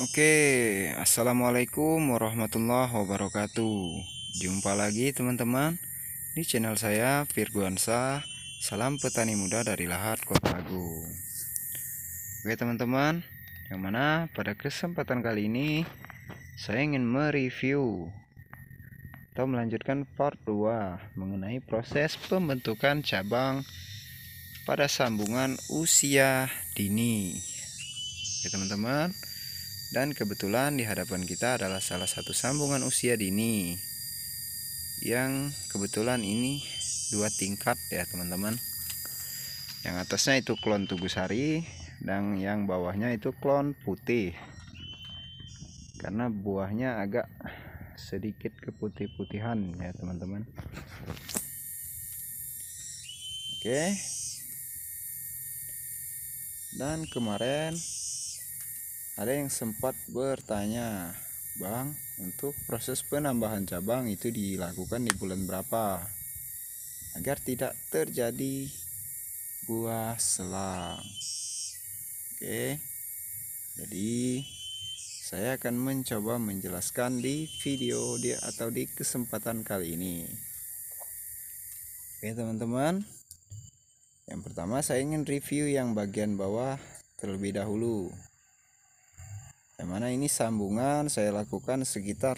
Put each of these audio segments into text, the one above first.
Oke, assalamualaikum warahmatullahi wabarakatuh. Jumpa lagi teman-teman di channel saya Virguansa. Salam petani muda dari Lahat Kota Agung. Oke teman-teman, yang mana pada kesempatan kali ini saya ingin mereview atau melanjutkan part 2 mengenai proses pembentukan cabang pada sambungan usia dini. Oke teman-teman dan kebetulan di hadapan kita adalah salah satu sambungan usia dini yang kebetulan ini dua tingkat ya teman-teman. Yang atasnya itu klon tugusari dan yang bawahnya itu klon putih. Karena buahnya agak sedikit keputih-putihan ya teman-teman. Oke. Dan kemarin ada yang sempat bertanya, Bang, untuk proses penambahan cabang itu dilakukan di bulan berapa? Agar tidak terjadi buah selang. Oke, jadi saya akan mencoba menjelaskan di video dia atau di kesempatan kali ini. Oke teman-teman, yang pertama saya ingin review yang bagian bawah terlebih dahulu yang mana ini sambungan saya lakukan sekitar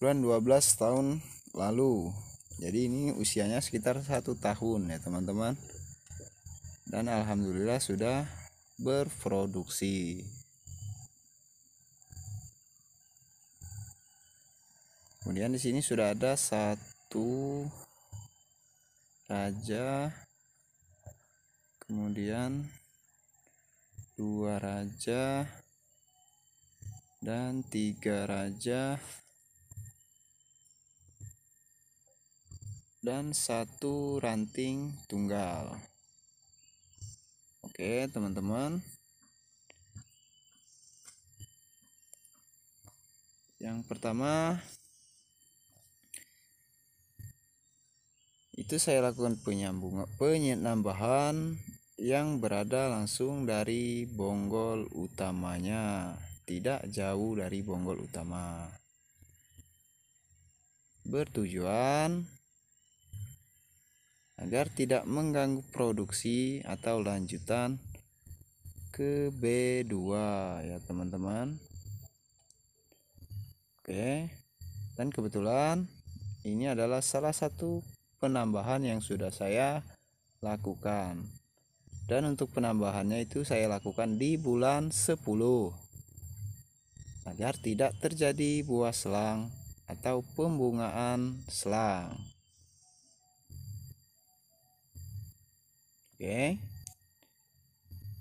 bulan 12 tahun lalu jadi ini usianya sekitar satu tahun ya teman-teman dan alhamdulillah sudah berproduksi kemudian di sini sudah ada satu raja kemudian dua raja dan tiga raja dan satu ranting tunggal oke teman-teman yang pertama itu saya lakukan penyambung, penambahan yang berada langsung dari bonggol utamanya tidak jauh dari bonggol utama. Bertujuan agar tidak mengganggu produksi atau lanjutan ke B2 ya teman-teman. Oke. Dan kebetulan ini adalah salah satu penambahan yang sudah saya lakukan. Dan untuk penambahannya itu saya lakukan di bulan 10 agar tidak terjadi buah selang atau pembungaan selang. Oke.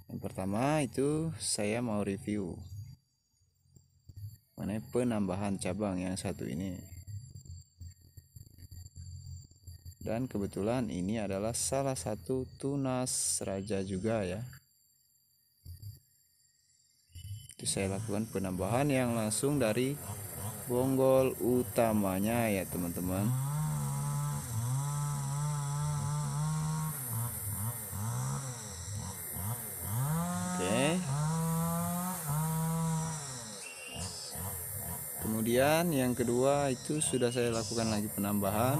Yang pertama itu saya mau review mengenai penambahan cabang yang satu ini. Dan kebetulan ini adalah salah satu tunas raja juga ya itu saya lakukan penambahan yang langsung dari bonggol utamanya ya teman-teman oke kemudian yang kedua itu sudah saya lakukan lagi penambahan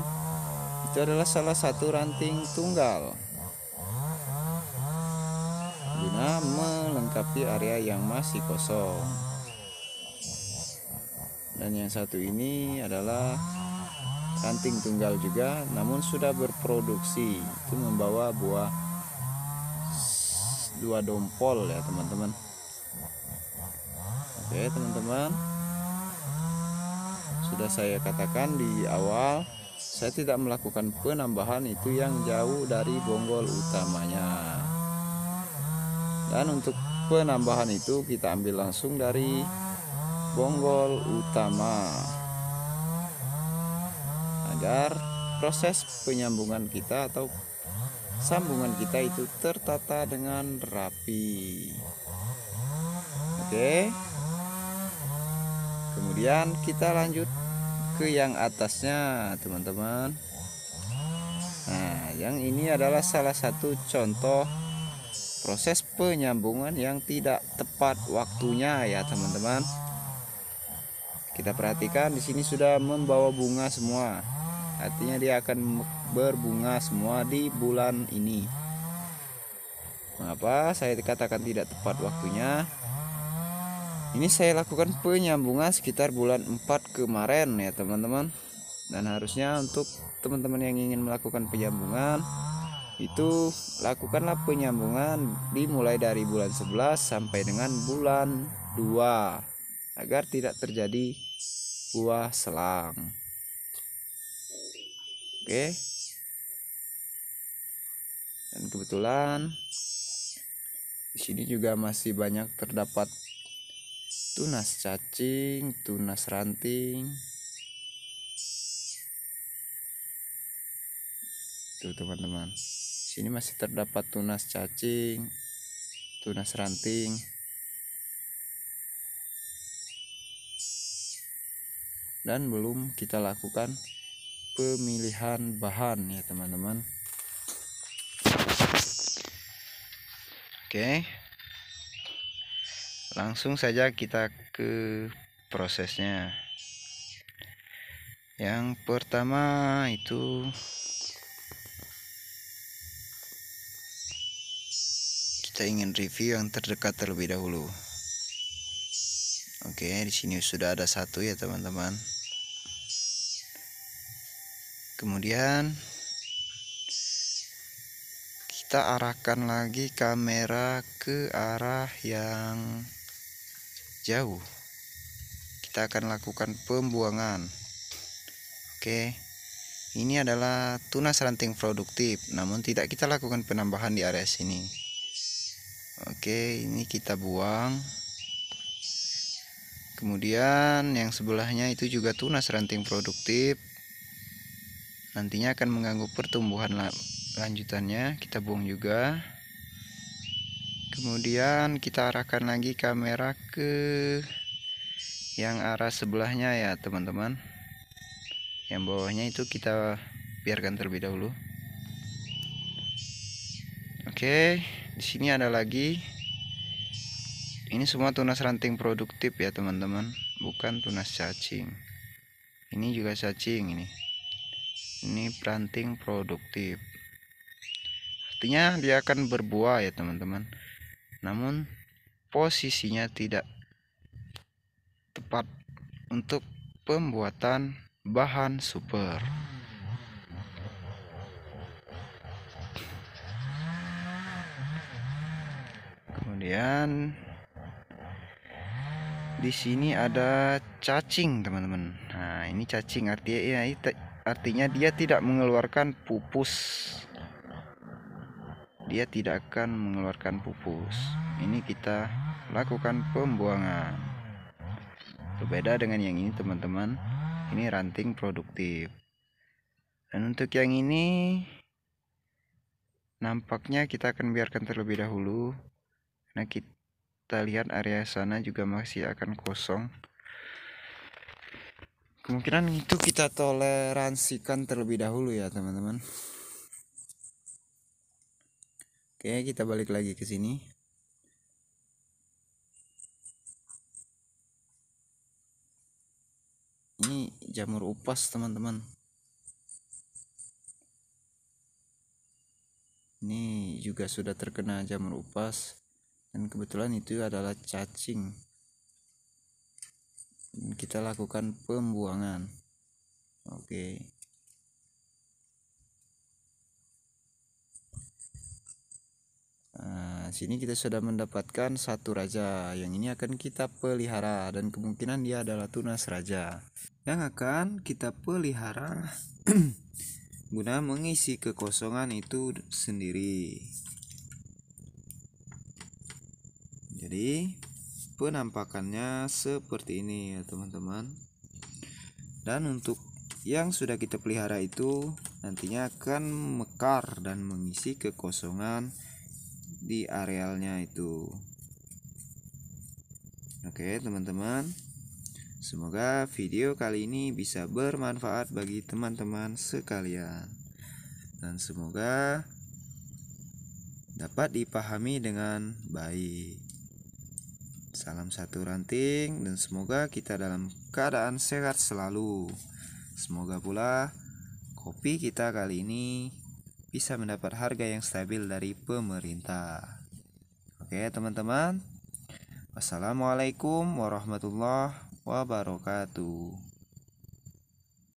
itu adalah salah satu ranting tunggal melengkapi area yang masih kosong dan yang satu ini adalah ranting tunggal juga namun sudah berproduksi itu membawa buah dua dompol ya teman-teman oke teman-teman sudah saya katakan di awal saya tidak melakukan penambahan itu yang jauh dari bonggol utamanya dan untuk penambahan itu kita ambil langsung dari bonggol utama agar proses penyambungan kita atau sambungan kita itu tertata dengan rapi oke kemudian kita lanjut ke yang atasnya teman-teman nah yang ini adalah salah satu contoh proses penyambungan yang tidak tepat waktunya ya teman-teman kita perhatikan di sini sudah membawa bunga semua artinya dia akan berbunga semua di bulan ini mengapa saya katakan tidak tepat waktunya ini saya lakukan penyambungan sekitar bulan 4 kemarin ya teman-teman dan harusnya untuk teman-teman yang ingin melakukan penyambungan itu lakukanlah penyambungan dimulai dari bulan 11 sampai dengan bulan 2 agar tidak terjadi buah selang oke dan kebetulan di sini juga masih banyak terdapat tunas cacing tunas ranting tuh teman-teman sini masih terdapat tunas cacing tunas ranting dan belum kita lakukan pemilihan bahan ya teman-teman oke langsung saja kita ke prosesnya yang pertama itu Saya ingin review yang terdekat terlebih dahulu oke di sini sudah ada satu ya teman-teman kemudian kita arahkan lagi kamera ke arah yang jauh kita akan lakukan pembuangan oke ini adalah tunas ranting produktif namun tidak kita lakukan penambahan di area sini Oke, ini kita buang. Kemudian yang sebelahnya itu juga tunas ranting produktif. Nantinya akan mengganggu pertumbuhan lanjutannya, kita buang juga. Kemudian kita arahkan lagi kamera ke yang arah sebelahnya ya, teman-teman. Yang bawahnya itu kita biarkan terlebih dahulu. Oke. Okay di sini ada lagi ini semua tunas ranting produktif ya teman-teman bukan tunas cacing ini juga cacing ini ini ranting produktif artinya dia akan berbuah ya teman-teman namun posisinya tidak tepat untuk pembuatan bahan super kemudian di sini ada cacing teman-teman nah ini cacing artinya ya, artinya dia tidak mengeluarkan pupus dia tidak akan mengeluarkan pupus ini kita lakukan pembuangan berbeda dengan yang ini teman-teman ini ranting produktif dan untuk yang ini nampaknya kita akan biarkan terlebih dahulu nah kita lihat area sana juga masih akan kosong kemungkinan itu kita toleransikan terlebih dahulu ya teman-teman oke kita balik lagi ke sini ini jamur upas teman-teman ini juga sudah terkena jamur upas dan kebetulan itu adalah cacing dan kita lakukan pembuangan oke Nah, sini kita sudah mendapatkan satu raja yang ini akan kita pelihara dan kemungkinan dia adalah tunas raja yang akan kita pelihara guna mengisi kekosongan itu sendiri. jadi penampakannya seperti ini ya teman-teman dan untuk yang sudah kita pelihara itu nantinya akan mekar dan mengisi kekosongan di arealnya itu oke teman-teman semoga video kali ini bisa bermanfaat bagi teman-teman sekalian dan semoga dapat dipahami dengan baik Salam satu ranting dan semoga kita dalam keadaan sehat selalu. Semoga pula kopi kita kali ini bisa mendapat harga yang stabil dari pemerintah. Oke, teman-teman. assalamualaikum warahmatullahi wabarakatuh.